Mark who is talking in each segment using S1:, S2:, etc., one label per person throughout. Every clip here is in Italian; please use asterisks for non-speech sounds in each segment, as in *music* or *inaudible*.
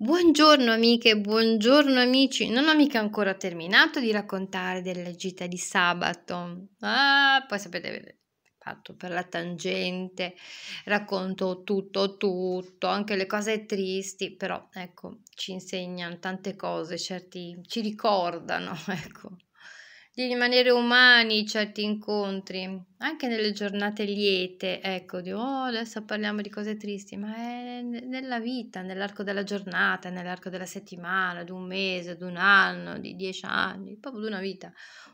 S1: Buongiorno amiche, buongiorno amici. Non ho mica ancora terminato di raccontare della gita di sabato. Ah, poi sapete, fatto per la tangente, racconto tutto, tutto, anche le cose tristi, però ecco, ci insegnano tante cose, certi ci ricordano, *laughs* ecco di rimanere umani certi incontri, anche nelle giornate liete, ecco, di oh, adesso parliamo di cose tristi, ma è nella vita, nell'arco della giornata, nell'arco della settimana, di un mese, di un anno, di dieci anni, proprio di una vita.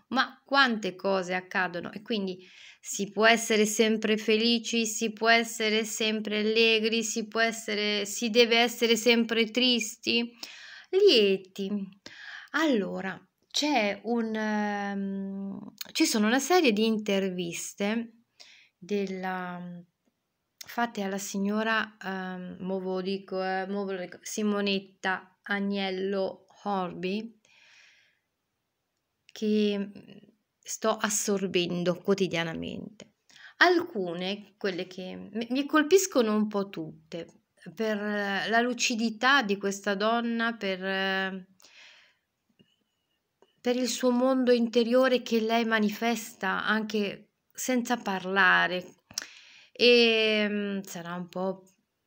S1: Ma quante cose accadono e quindi si può essere sempre felici, si può essere sempre allegri, si può essere, si deve essere sempre tristi, lieti. Allora, c'è un, um, ci sono una serie di interviste della, mhmm, fatte alla signora um, ehm, Movodico, eh, Movodico, Simonetta Agnello Horby che mhmm, sto assorbendo quotidianamente. Alcune, quelle che mi colpiscono un po' tutte, per la lucidità di questa donna, per ehm, per il suo mondo interiore che lei manifesta anche senza parlare e ehm, sarà un po'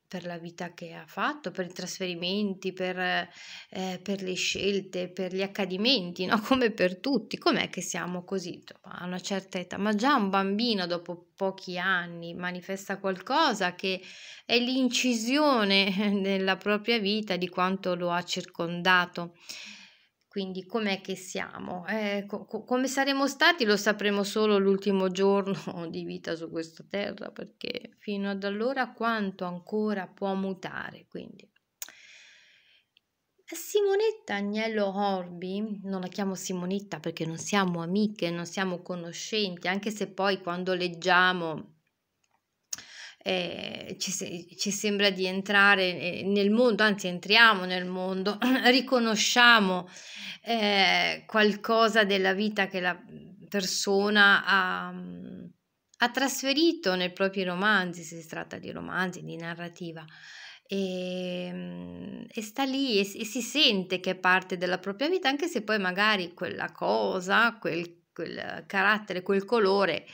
S1: per la vita che ha fatto, per i trasferimenti, per, eh, per le scelte, per gli accadimenti, no? *laughs* come per tutti. Com'è che siamo così a una certa età? Ma già un bambino dopo pochi anni manifesta qualcosa che è l'incisione *laughs* nella propria vita di quanto lo ha circondato. Quindi com'è che siamo? Eh, co come saremo stati lo sapremo solo l'ultimo giorno di vita su questa terra, perché fino ad allora quanto ancora può mutare. Quindi Simonetta Agnello Orbi, non la chiamo Simonetta perché non siamo amiche, non siamo conoscenti, anche se poi quando leggiamo eh, ci, ci, sembra di entrare eh, nel mondo, anzi entriamo nel mondo, *clears throat* riconosciamo eh, qualcosa della vita che la persona ha, mm, ha trasferito nei propri romanzi, se si tratta di romanzi, di narrativa. E, ehm, e, sta lì e, e, si sente che è parte della propria vita, anche se poi magari quella cosa, quel, quel carattere, quel colore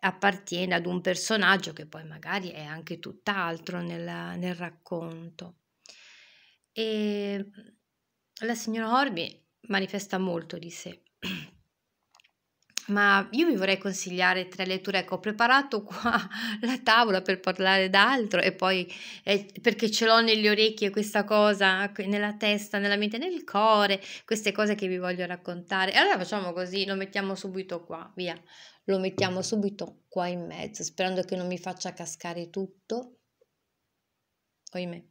S1: appartiene ad un personaggio che poi magari è anche tutt'altro nel, nel racconto. E la signora Orbi manifesta molto di sé ma io vi vorrei consigliare tre letture, ecco, ho preparato *laughs* qua la tavola per parlare d'altro e poi eh, perché ce l'ho nelle orecchie questa cosa, nella testa, nella mente, nel cuore, queste cose che vi voglio raccontare. E allora facciamo così, lo mettiamo subito qua, via, lo mettiamo subito qua in mezzo, sperando che non mi faccia cascare tutto. Oimè.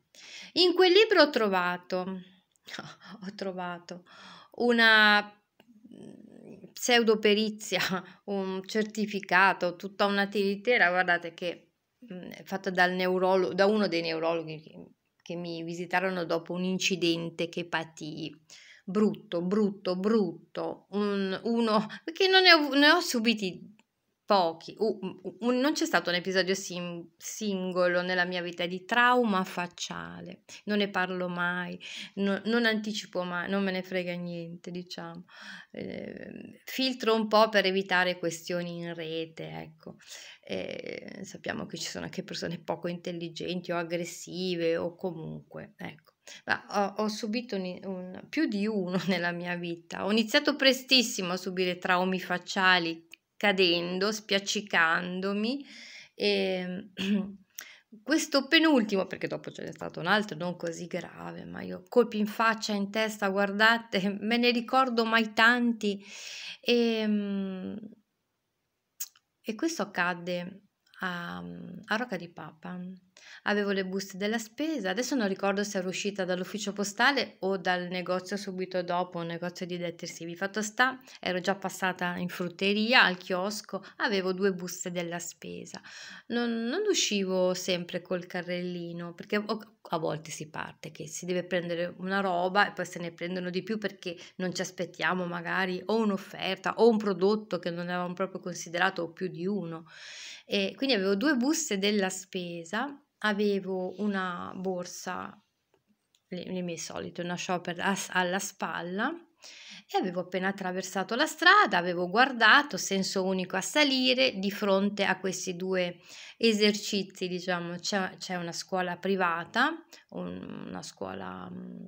S1: In quel libro ho trovato, *laughs* ho trovato una pseudoperizia, *laughs* un certificato, tutta una tiritera, guardate che mm, è fatta dal neurologo, da uno dei neurologhi che, che mi visitarono dopo un incidente che patii brutto, brutto, brutto, un, uno, perché non ne ho, ne ho subiti pochi, uh, uh, non c'è stato un episodio sim- singolo nella mia vita di trauma facciale, non ne parlo mai, no, non anticipo mai, non me ne frega niente, diciamo, eh, filtro un po' per evitare questioni in rete, ecco, eh, sappiamo che ci sono anche persone poco intelligenti o aggressive o comunque, ecco. Ho, ho, subito un, un, più di uno *laughs* nella mia vita. Ho iniziato prestissimo a subire traumi facciali cadendo, spiaccicandomi. E, ehm, *clears throat* questo penultimo, perché dopo ce n'è stato un altro non così grave, ma io colpi in faccia, in testa, guardate, *laughs* me ne ricordo mai tanti. E, ehm, e questo accadde a, a Rocca di Papa. Avevo le buste della spesa, adesso non ricordo se ero uscita dall'ufficio postale o dal negozio subito dopo, un negozio di detersivi. Fatto sta, ero già passata in frutteria, al chiosco, avevo due buste della spesa. Non, non uscivo sempre col carrellino, perché a volte si parte, che si deve prendere una roba e poi se ne prendono di più perché non ci aspettiamo magari o un'offerta o un prodotto che non avevamo proprio considerato o più di uno. E quindi avevo due buste della spesa avevo una borsa, le, le mie solite, una shopper alla spalla e avevo appena attraversato la strada, avevo guardato, senso unico a salire, di fronte a questi due esercizi, diciamo, c'è, una scuola privata, un, una scuola... Mh, mm,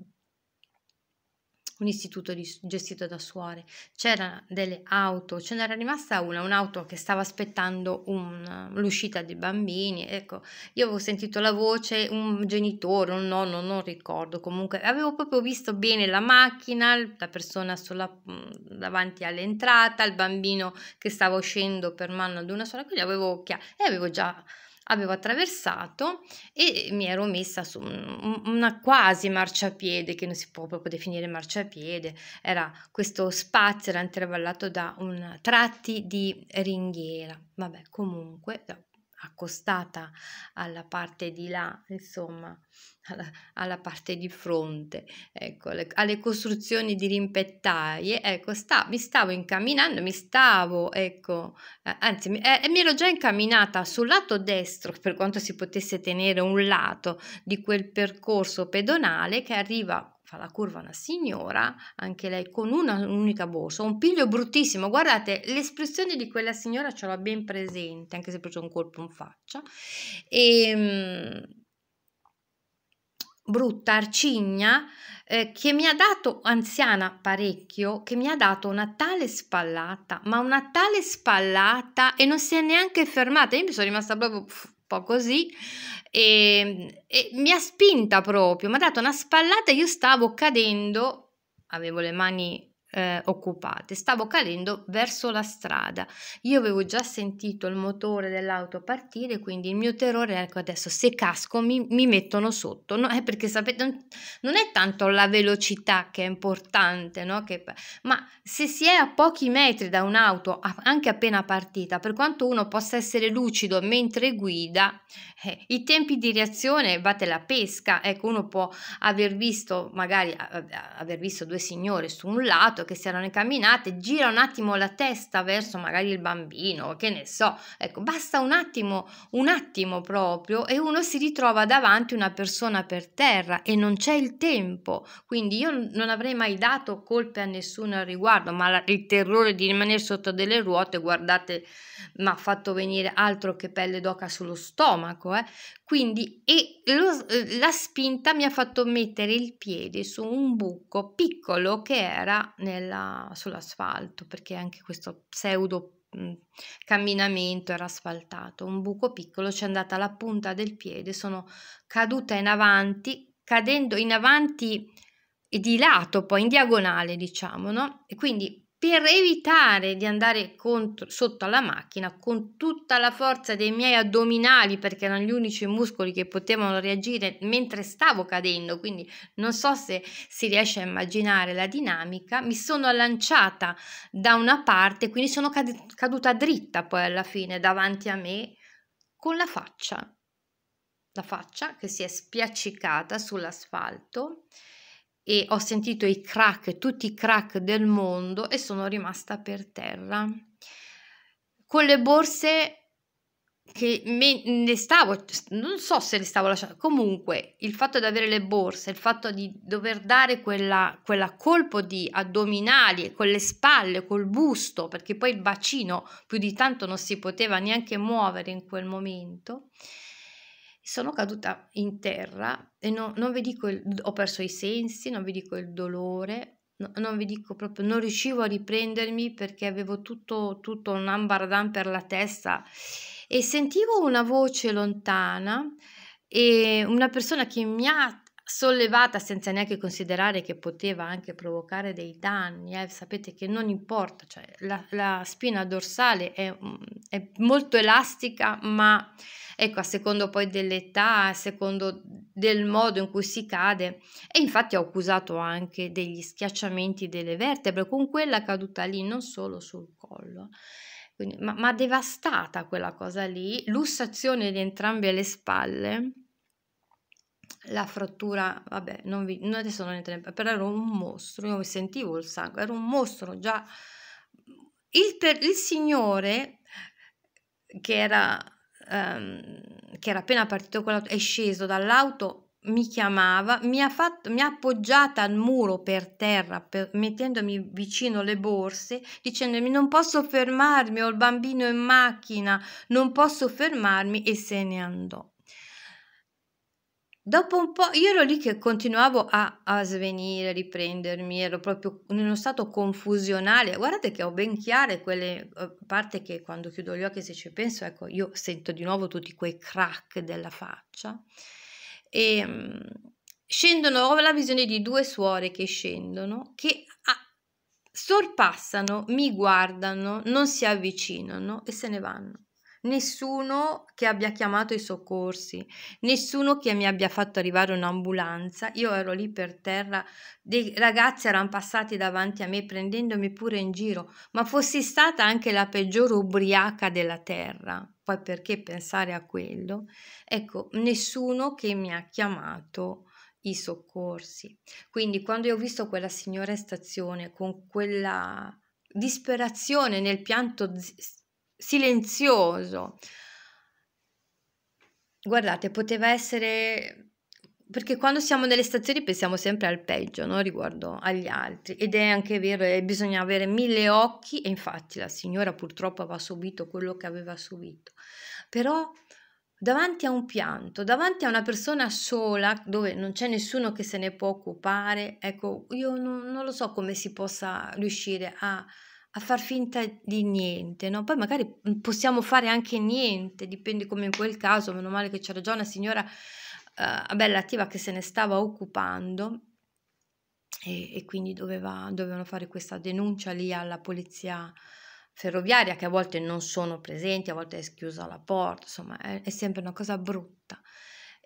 S1: un istituto di, gestito da suore, c'erano delle auto, ce n'era rimasta una, un'auto che stava aspettando un, l'uscita dei bambini, ecco, io avevo sentito la voce, un genitore, un nonno, non ricordo, comunque avevo proprio visto bene la macchina, la persona sulla, mhmm, davanti all'entrata, il bambino che stava uscendo per mano ad una sola, quindi avevo chiaro, e avevo già avevo attraversato e mi ero messa su una quasi marciapiede che non si può proprio definire marciapiede, era questo spazio era intervallato da un tratti di ringhiera. Vabbè, comunque accostata alla parte di là, insomma, alla, alla parte di fronte, ecco, le, alle costruzioni di rimpettaie, ecco, sta, mi stavo incamminando, mi stavo, ecco, eh, anzi, mi, eh, mi ero già incamminata sul lato destro, per quanto si potesse tenere un lato di quel percorso pedonale che arriva fa la curva una signora, anche lei con una un'unica borsa, un piglio bruttissimo. Guardate, l'espressione di quella signora ce l'ho ben presente, anche se ho preso un colpo in faccia. E, ehm, mh, brutta, arcigna, eh, che mi ha dato, anziana parecchio, che mi ha dato una tale spallata, ma una tale spallata e non si è neanche fermata. Io mi sono rimasta proprio pff, po' così, e, ehm, e mi ha spinta proprio, mi ha dato una spallata, io stavo cadendo, avevo le mani eh, occupate. Stavo cadendo verso la strada. Io avevo già sentito il motore dell'auto partire, quindi il mio terrore è ecco adesso se casco mi, mi mettono sotto. No, è eh, perché sapete, non, non è tanto la velocità che è importante, no? che, ma se si è a pochi metri da un'auto, anche appena partita, per quanto uno possa essere lucido mentre guida, eh, i tempi di reazione vate la pesca. Ecco, uno può aver visto, magari aver visto due signore su un lato che si erano camminate, gira un attimo la testa verso magari il bambino, che ne so, ecco, basta un attimo, un attimo proprio e uno si ritrova davanti una persona per terra e non c'è il tempo, quindi io non avrei mai dato colpe a nessuno al riguardo, ma il terrore di rimanere sotto delle ruote, guardate, mi ha fatto venire altro che pelle d'oca sullo stomaco, eh? quindi e lo, la spinta mi ha fatto mettere il piede su un buco piccolo che era nel nella, sull'asfalto, perché anche questo pseudo mhmm, camminamento era asfaltato. Un buco piccolo ci è andata la punta del piede, sono caduta in avanti, cadendo in avanti e di lato, poi in diagonale, diciamo, no? E quindi per evitare di andare contro, sotto alla macchina con tutta la forza dei miei addominali perché erano gli unici muscoli che potevano reagire mentre stavo cadendo quindi non so se si riesce a immaginare la dinamica mi sono lanciata da una parte quindi sono caduta dritta poi alla fine davanti a me con la faccia la faccia che si è spiaccicata sull'asfalto e ho sentito i crack, tutti i crack del mondo e sono rimasta per terra. Con le borse che me ne stavo, non so se le stavo lasciando, comunque il fatto di avere le borse, il fatto di dover dare quella, quella colpo di addominali con le spalle, col busto, perché poi il bacino più di tanto non si poteva neanche muovere in quel momento, sono caduta in terra e no, non vi dico, il, ho perso i sensi, non vi dico il dolore, no, non vi dico proprio, non riuscivo a riprendermi perché avevo tutto, tutto un ambardan per la testa e sentivo una voce lontana e una persona che mi ha sollevata senza neanche considerare che poteva anche provocare dei danni, eh, sapete che non importa, cioè la, la, spina dorsale è, mm, è, molto elastica, ma ecco, a secondo poi dell'età, a secondo del modo in cui si cade, e infatti ho accusato anche degli schiacciamenti delle vertebre con quella caduta lì, non solo sul collo. Quindi, ma, ma devastata quella cosa lì, lussazione di entrambe le spalle, la frattura, vabbè, non vi, non adesso non entriamo, però ero un mostro, io mi sentivo il sangue, era un mostro già. Il, per, il signore che era, um, che era appena partito con l'auto, è sceso dall'auto mi chiamava, mi ha, fatto, mi ha appoggiata al muro per terra, per, mettendomi vicino le borse, dicendomi non posso fermarmi, ho il bambino in macchina, non posso fermarmi e se ne andò. Dopo un po' io ero lì che continuavo a, a svenire, a riprendermi, ero proprio in uno stato confusionale. Guardate che ho ben chiare quelle eh, parti che quando chiudo gli occhi se ci penso, ecco, io sento di nuovo tutti quei crack della faccia. E ehm, scendono, ho la visione di due suore che scendono, che a, sorpassano, mi guardano, non si avvicinano e se ne vanno nessuno che abbia chiamato i soccorsi, nessuno che mi abbia fatto arrivare un'ambulanza. Io ero lì per terra, dei ragazzi erano passati davanti a me prendendomi pure in giro, ma fossi stata anche la peggiore ubriaca della terra. Poi perché pensare a quello? Ecco, nessuno che mi ha chiamato i soccorsi. Quindi quando io ho visto quella signora in stazione con quella disperazione nel pianto silenzioso. Guardate, poteva essere perché quando siamo nelle stazioni pensiamo sempre al peggio no? riguardo agli altri ed è anche vero, eh, bisogna avere mille occhi e infatti la signora purtroppo aveva subito quello che aveva subito, però davanti a un pianto, davanti a una persona sola dove non c'è nessuno che se ne può occupare, ecco, io non, non lo so come si possa riuscire a, a far finta di niente, no? Poi magari mhmm, possiamo fare anche niente, dipende come in quel caso, meno male che c'era già una signora eh, bella attiva che se ne stava occupando e, e quindi doveva, dovevano fare questa denuncia lì alla polizia ferroviaria che a volte non sono presenti, a volte è schiusa la porta, insomma è, è sempre una cosa brutta.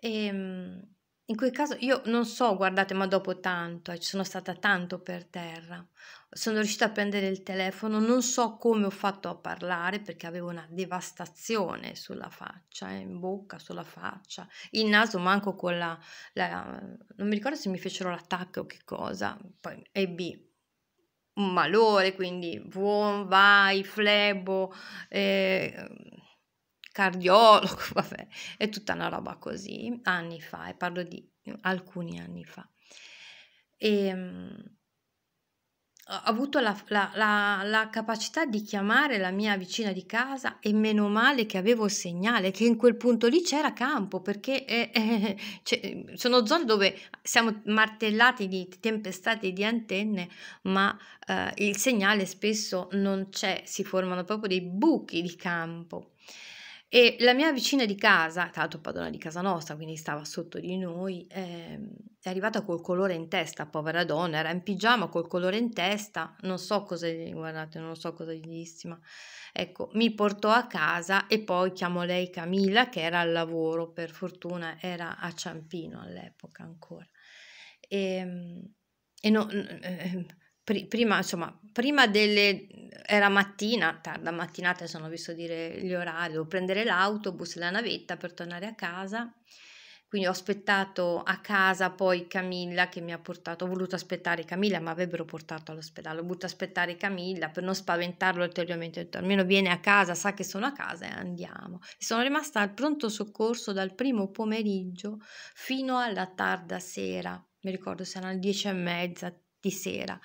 S1: E, ehm, in quel caso io non so, guardate, ma dopo tanto, eh, ci sono stata tanto per terra, sono riuscita a prendere il telefono, non so come ho fatto a parlare perché avevo una devastazione sulla faccia, eh, in bocca, sulla faccia, il naso manco con la, la non mi ricordo se mi fecero l'attacco o che cosa, poi ebbi un malore, quindi buon, vai, flebo, eh, cardiologo, *laughs* vabbè, è tutta una roba così, anni fa, e parlo di alcuni anni fa. E, ehm, ho avuto la, la, la, la, capacità di chiamare la mia vicina di casa e meno male che avevo il segnale che in quel punto lì c'era campo perché eh, *laughs* eh, cioè, sono zone dove siamo martellati di tempestate di antenne ma eh, il segnale spesso non c'è si formano proprio dei buchi di campo e la mia vicina di casa, tra l'altro padrona di casa nostra, quindi stava sotto di noi, eh, è arrivata col colore in testa, povera donna, era in pigiama col colore in testa, non so cosa, guardate, non so cosa dissi, ma ecco, mi portò a casa e poi chiamò lei Camilla che era al lavoro, per fortuna era a Ciampino all'epoca ancora. E, ehm, e no, eh, Pri- prima, insomma, prima delle era mattina, tarda mattinata, sono visto dire gli orari, devo prendere l'autobus, la navetta per tornare a casa. Quindi ho aspettato a casa poi Camilla che mi ha portato, ho voluto aspettare Camilla, ma avrebbero portato all'ospedale, ho voluto aspettare Camilla per non spaventarlo ulteriormente, ho detto almeno viene a casa, sa che sono a casa e andiamo. Sono rimasta al pronto soccorso dal primo pomeriggio fino alla tarda sera, mi ricordo se erano le dieci e mezza di sera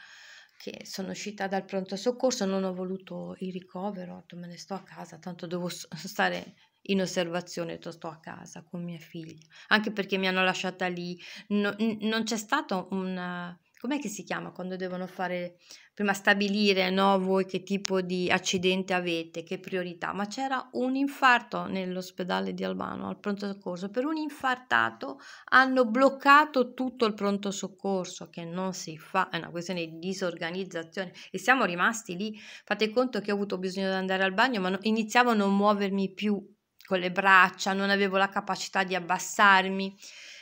S1: che sono uscita dal pronto soccorso, non ho voluto il ricovero, me ne sto a casa, tanto devo *laughs* stare in osservazione, sto a casa con mia figlia, anche perché mi hanno lasciata lì, no, non c'è stata una com'è che si chiama quando devono fare prima stabilire no, voi che tipo di accidente avete, che priorità, ma c'era un infarto nell'ospedale di Albano al pronto soccorso, per un infartato hanno bloccato tutto il pronto soccorso che non si fa, è una questione di disorganizzazione e siamo rimasti lì, fate conto che ho avuto bisogno di andare al bagno, ma no, iniziavo a non muovermi più con le braccia, non avevo la capacità di abbassarmi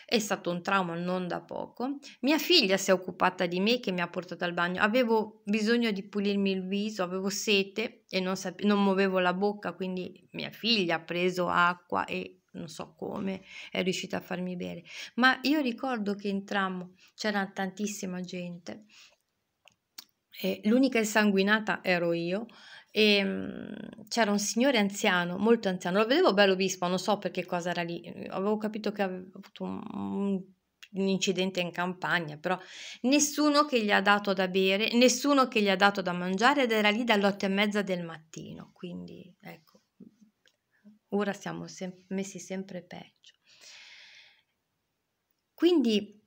S1: è stato un trauma non da poco. Mia figlia si è occupata di me che mi ha portato al bagno. Avevo bisogno di pulirmi il viso, avevo sete e non, sape- non muovevo la bocca, quindi mia figlia ha preso acqua e non so come è riuscita a farmi bere. Ma io ricordo che entrammo c'era tantissima gente. E l'unica insanguinata ero io, e mhmm, c'era un signore anziano, molto anziano, lo vedevo bello vispo, non so perché cosa era lì, avevo capito che aveva avuto un, un incidente in campagna, però nessuno che gli ha dato da bere, nessuno che gli ha dato da mangiare ed era lì dalle otto e mezza del mattino, quindi ecco, ora siamo sem- messi sempre peggio. Quindi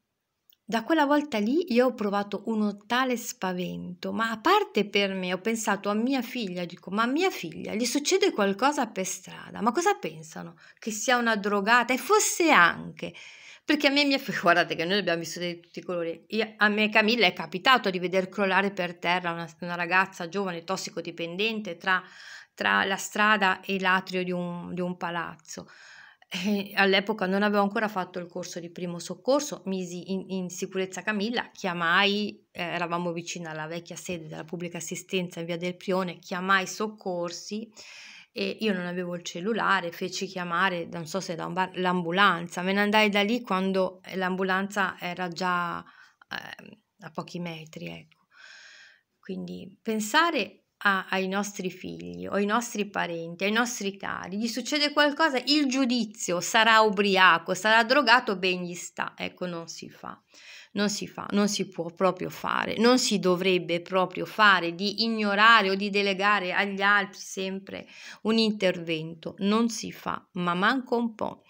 S1: da quella volta lì io ho provato uno tale spavento, ma a parte per me ho pensato a mia figlia, dico, ma mia figlia gli succede qualcosa per strada, ma cosa pensano? Che sia una drogata e forse anche, perché a me mia figlia, *laughs* guardate che noi abbiamo vissuto di tutti i colori, io, a me Camilla è capitato di veder crollare per terra una, una ragazza giovane tossicodipendente tra, tra, la strada e l'atrio di un, di un palazzo. Eh, all'epoca non avevo ancora fatto il corso di primo soccorso, misi in, in sicurezza Camilla, chiamai, eh, eravamo vicino alla vecchia sede della pubblica assistenza in via del Prione, chiamai soccorsi e io non avevo il cellulare, feci chiamare, non so se da un bar, l'ambulanza, me ne andai da lì quando eh, l'ambulanza era già eh, a pochi metri, ecco. Quindi pensare a, ai nostri figli o ai nostri parenti, ai nostri cari, gli succede qualcosa, il giudizio sarà ubriaco, sarà drogato, ben gli sta. Ecco, non si fa. Non si fa, non si può proprio fare, non si dovrebbe proprio fare di ignorare o di delegare agli altri sempre un intervento, non si fa, ma manco un po'.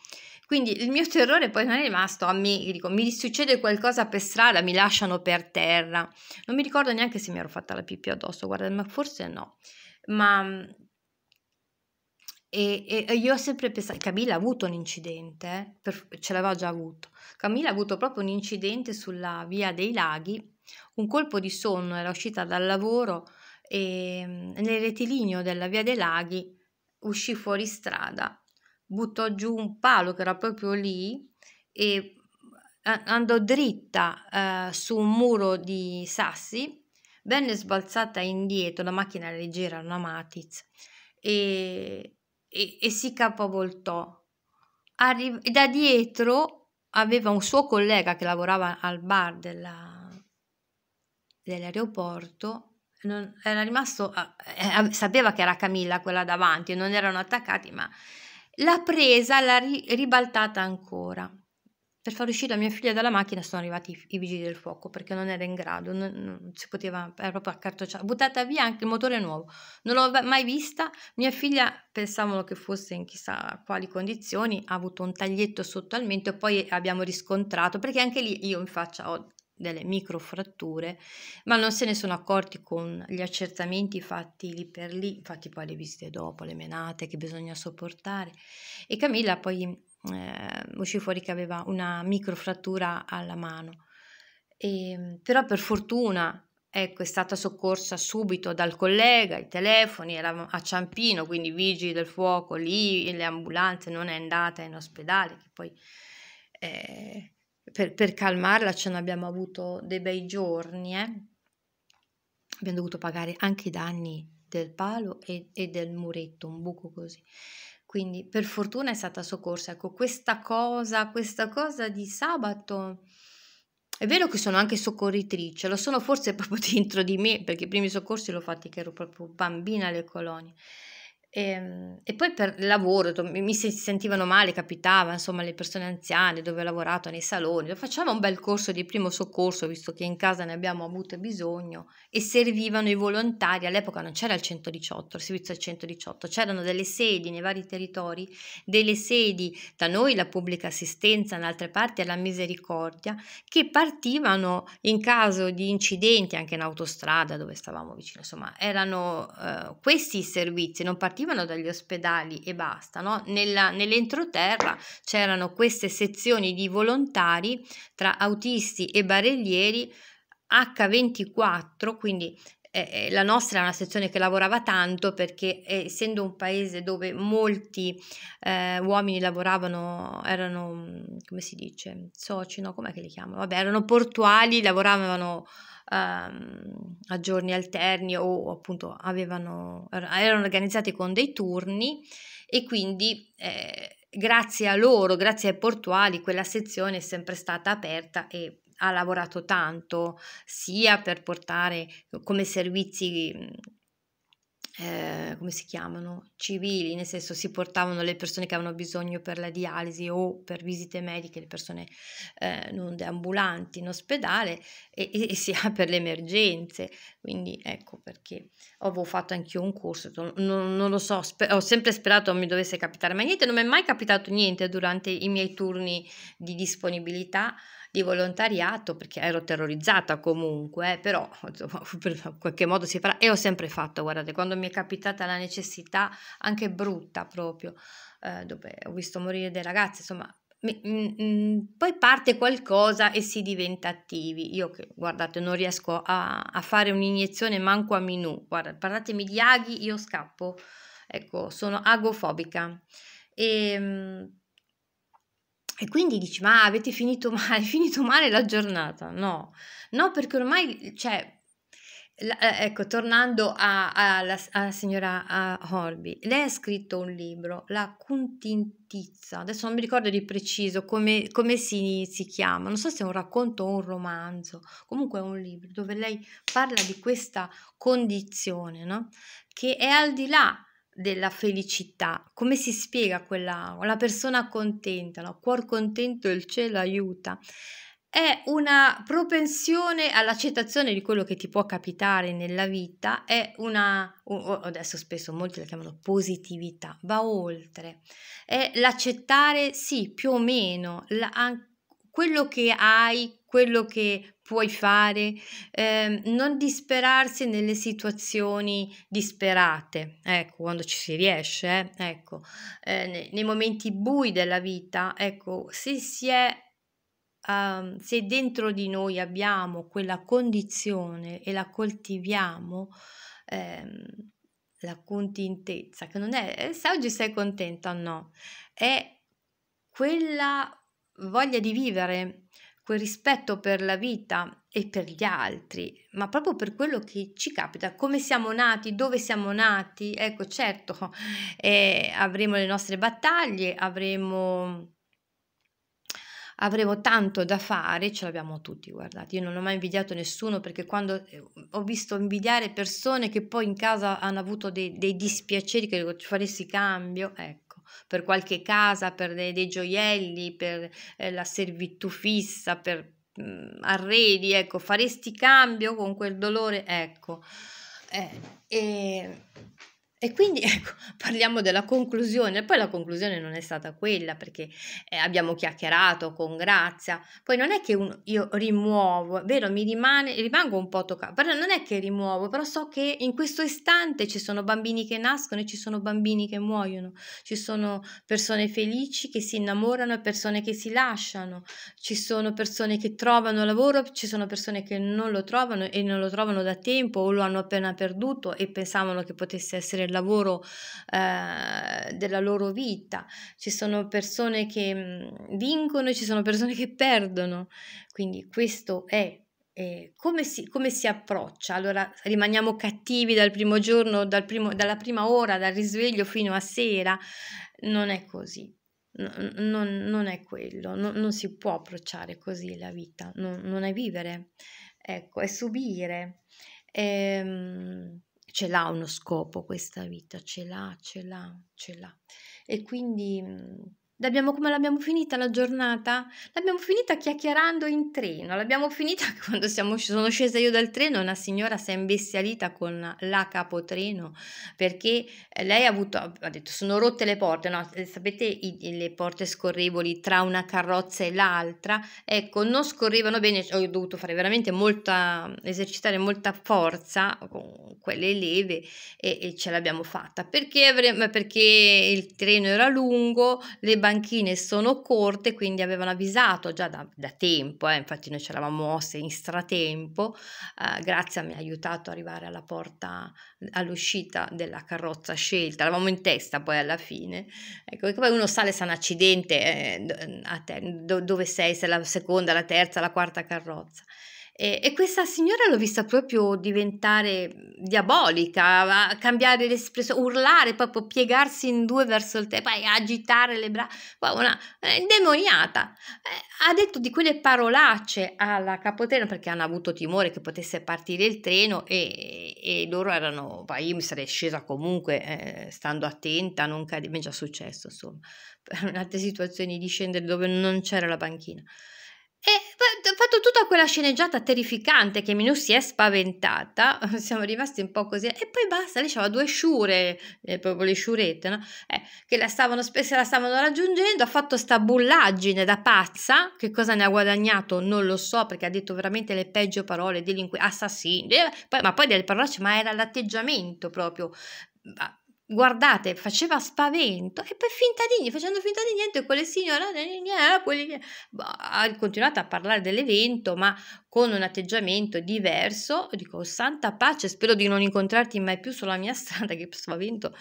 S1: Quindi il mio terrore poi non è rimasto a me, dico, mi succede qualcosa per strada, mi lasciano per terra. Non mi ricordo neanche se mi ero fatta la pipì addosso, guarda, ma forse no. Ma e, e, io ho sempre pensato, Camilla ha avuto un incidente, eh, per, ce l'aveva già avuto, Camilla ha avuto proprio un incidente sulla via dei laghi, un colpo di sonno, era uscita dal lavoro e ehm, nel rettilineo della via dei laghi uscì fuori strada buttò giù un palo che era proprio lì e eh, andò dritta eh, su un muro di sassi, venne sbalzata indietro, la macchina era leggera, una Matiz, e, e, e si capovoltò. Arri- da dietro aveva un suo collega che lavorava al bar della, dell'aeroporto non, era rimasto, eh, eh, eh sapeva che era Camilla quella davanti, non erano attaccati, ma la presa l'ha ri- ribaltata ancora. Per far uscire mia figlia dalla macchina sono arrivati i, i vigili del fuoco perché non era in grado, non, non si poteva, era proprio accartocciata, buttata via anche il motore nuovo. Non l'ho mai vista, mia figlia pensavano che fosse in chissà quali condizioni, ha avuto un taglietto sotto al mento e poi abbiamo riscontrato, perché anche lì io in faccia ho delle microfratture, ma non se ne sono accorti con gli accertamenti fatti lì per lì, infatti poi le visite dopo, le menate che bisogna sopportare. E Camilla poi eh, uscì fuori che aveva una microfrattura alla mano. E, ehm, però per fortuna ecco, è stata soccorsa subito dal collega, i telefoni, era a Ciampino, quindi i vigili del fuoco lì, le ambulanze, non è andata in ospedale, che poi eh, per, per calmarla ce ne abbiamo avuto dei bei giorni, eh? abbiamo dovuto pagare anche i danni del palo e, e, del muretto, un buco così. Quindi per fortuna è stata soccorsa. Ecco, questa cosa, questa cosa di sabato, è vero che sono anche soccorritrice, lo sono forse *laughs* proprio dentro di me, perché i primi soccorsi l'ho fatti che ero proprio bambina alle colonie e, ehm, e, poi per lavoro mi si sentivano male, capitava, insomma, le persone anziane dove ho lavorato nei saloni, facciamo un bel corso di primo soccorso, visto che in casa ne abbiamo avuto bisogno, e servivano i volontari, all'epoca non c'era il 118, il servizio del 118, c'erano delle sedi nei vari territori, delle sedi da noi, la pubblica assistenza, in altre parti alla misericordia, che partivano in caso di incidenti anche in autostrada dove stavamo vicino, insomma, erano eh, questi i servizi, non partivano partivano dagli ospedali e basta. No? Nella, nell'entroterra c'erano queste sezioni di volontari tra autisti e barellieri H24, quindi eh, eh, la nostra è una sezione che lavorava tanto perché eh, essendo un paese dove molti eh, uomini lavoravano, erano, mm, come si dice, soci, no? Com'è che li chiamano? Vabbè, erano portuali, lavoravano um, a giorni alterni o appunto avevano, er, erano organizzati con dei turni e quindi eh, grazie a loro, grazie ai portuali, quella sezione è sempre stata aperta e ha lavorato tanto sia per portare come servizi eh, come si chiamano, civili, nel senso si portavano le persone che avevano bisogno per la dialisi o per visite mediche, le persone eh, non deambulanti in ospedale e, e si *laughs* ha per le emergenze. Quindi ecco perché avevo fatto anch'io un corso, non, non lo so, ho sempre sperato non mi dovesse capitare, mai niente, non mi è mai capitato niente durante i miei turni di disponibilità di volontariato perché ero terrorizzata comunque, eh, però insomma, *laughs* in qualche modo si farà e ho sempre fatto, guardate, quando mi è capitata la necessità anche brutta proprio, eh, dove ho visto morire dei ragazzi, insomma, Mm, mm, poi parte qualcosa e si diventa attivi. Io che guardate, non riesco a, a fare un'iniezione manco a minù. Guarda, parlatemi di aghi, io scappo. Ecco, sono agofobica. E, ehm, e quindi dici, ma avete finito male, *laughs* finito male la giornata? No, no, perché ormai, cioè, eh, ecco, tornando alla signora a Horby, lei ha scritto un libro, La Cuntintizza, adesso non mi ricordo di preciso come, come si, si, chiama, non so se è un racconto o un romanzo, comunque è un libro dove lei parla di questa condizione no? che è al di là della felicità, come si spiega quella, la persona contenta, no? cuor contento il cielo aiuta è una propensione all'accettazione di quello che ti può capitare nella vita, è una, adesso spesso molti la chiamano positività, va oltre, è l'accettare sì più o meno la, quello che hai, quello che puoi fare, eh, non disperarsi nelle situazioni disperate, ecco, quando ci si riesce, eh, ecco, eh, nei, nei momenti bui della vita, ecco, se si è um, se dentro di noi abbiamo quella condizione e la coltiviamo, ehm, la contentezza, che non è eh, se oggi sei contenta o no, è quella voglia di vivere, quel rispetto per la vita e per gli altri, ma proprio per quello che ci capita, come siamo nati, dove siamo nati. Ecco, certo, *laughs* eh, avremo le nostre battaglie, avremo avremo tanto da fare, ce l'abbiamo tutti, guardate, io non ho mai invidiato nessuno perché quando eh, ho visto invidiare persone che poi in casa hanno avuto dei, dei dispiaceri che faresti cambio, ecco per qualche casa, per dei, dei gioielli, per eh, la servitù fissa, per mh, mm, arredi, ecco, faresti cambio con quel dolore, ecco. Eh, e e quindi *laughs* ecco, parliamo della conclusione, poi la conclusione non è stata quella perché eh, abbiamo chiacchierato con grazia, poi non è che un, io rimuovo, vero, mi rimane, rimango un po' toccato, però non è che rimuovo, però so che in questo istante ci sono bambini che nascono e ci sono bambini che muoiono, ci sono persone felici che si innamorano e persone che si lasciano, ci sono persone che trovano lavoro, ci sono persone che non lo trovano e non lo trovano da tempo o lo hanno appena perduto e pensavano che potesse essere del lavoro eh, della loro vita, ci sono persone che mhmm, vincono e ci sono persone che perdono, quindi questo è eh, come, si, come, si, approccia? Allora rimaniamo cattivi dal primo giorno, dal primo, dalla prima ora, dal risveglio fino a sera? Non è così, no, non, non, è quello, no, non si può approcciare così la vita, no, non è vivere, ecco, è subire. Ehm, ce l'ha uno scopo questa vita, ce l'ha, ce l'ha, ce l'ha. E quindi mhmm, L'abbiamo, come l'abbiamo finita la giornata? L'abbiamo finita chiacchierando in treno, l'abbiamo finita *laughs* quando siamo, sono scesa io dal treno, una signora si è imbestialita con la capotreno perché eh, lei ha, avuto, ha detto sono rotte le porte, no? Eh, sapete i, le porte scorrevoli tra una carrozza e l'altra, ecco non scorrevano bene, ho dovuto fare veramente molta, esercitare molta forza con quelle leve e, e ce l'abbiamo fatta perché, avremmo, perché il treno era lungo, le barriere banchine sono corte, quindi avevano avvisato già da, da tempo, eh, infatti noi ci eravamo mosse in stratempo, eh, Grazia mi ha aiutato ad arrivare alla porta, all'uscita della carrozza scelta, eravamo in testa poi alla fine, ecco, poi uno sale se un accidente eh, mm, a te, do, dove sei, se la seconda, la terza, la quarta carrozza. E, e, questa signora l'ho vista proprio diventare diabolica, cambiare l'espressione, urlare, proprio piegarsi in due verso il tempo e agitare le braccia, una eh, demoniata. Eh, ha detto di quelle parolacce alla capotreno perché hanno avuto timore che potesse partire il treno e, e loro erano, poi io mi sarei scesa comunque eh, stando attenta, non cade, mi è già successo insomma, in *laughs* altre situazioni di scendere dove non c'era la banchina. E ho fatto tutta quella sceneggiata terrificante che Minu si è spaventata, *laughs* siamo rimasti un po' così, e poi basta, lei aveva due sciure, eh, proprio le sciurette, no? eh, che la stavano, spesso la stavano raggiungendo, ha fatto sta bullaggine da pazza, che cosa ne ha guadagnato non lo so, perché ha detto veramente le peggio parole, delinquenti, assassini, eh, ma poi delle parolacce, ma era l'atteggiamento proprio guardate, faceva spavento e poi finta di niente, facendo finta di niente, eh, eh, eh, quelle signore, boh, ha continuato a parlare dell'evento, ma con un atteggiamento diverso, dico santa pace, spero di non incontrarti mai più sulla mia *laughs* strada, che spavento,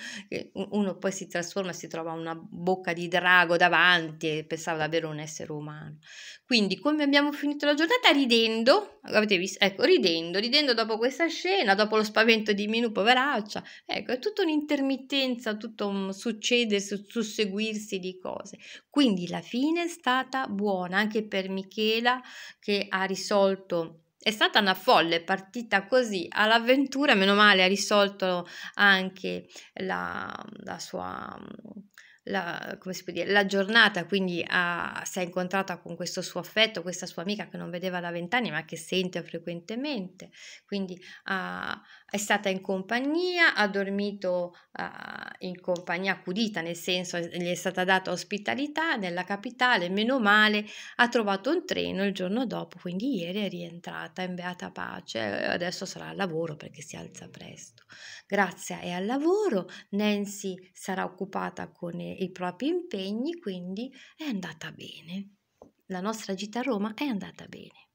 S1: uno poi si trasforma, si trova una bocca di drago davanti e pensava davvero un essere umano. Quindi come abbiamo finito la giornata? Ridendo, avete visto? Ecco, ridendo, ridendo dopo questa scena, dopo lo spavento di Minu, poveraccia, ecco, è tutta un'intermittenza, tutto un succedersi, susseguirsi di cose. Quindi la fine è stata buona anche per Michela che ha risolto risolto è stata una folle partita così all'avventura, meno male ha risolto anche la, la sua la, dire, la giornata, quindi ha, si è incontrata con questo suo affetto, questa sua amica che non vedeva da vent'anni ma che sente frequentemente, quindi ha, è stata in compagnia, ha dormito uh, in compagnia accudita, nel senso gli è stata data ospitalità nella capitale, meno male, ha trovato un treno il giorno dopo, quindi ieri è rientrata in beata pace, eh, adesso sarà al lavoro perché si alza presto. Grazia è al lavoro, Nancy sarà occupata con i propri impegni, quindi è andata bene. La nostra gita a Roma è andata bene.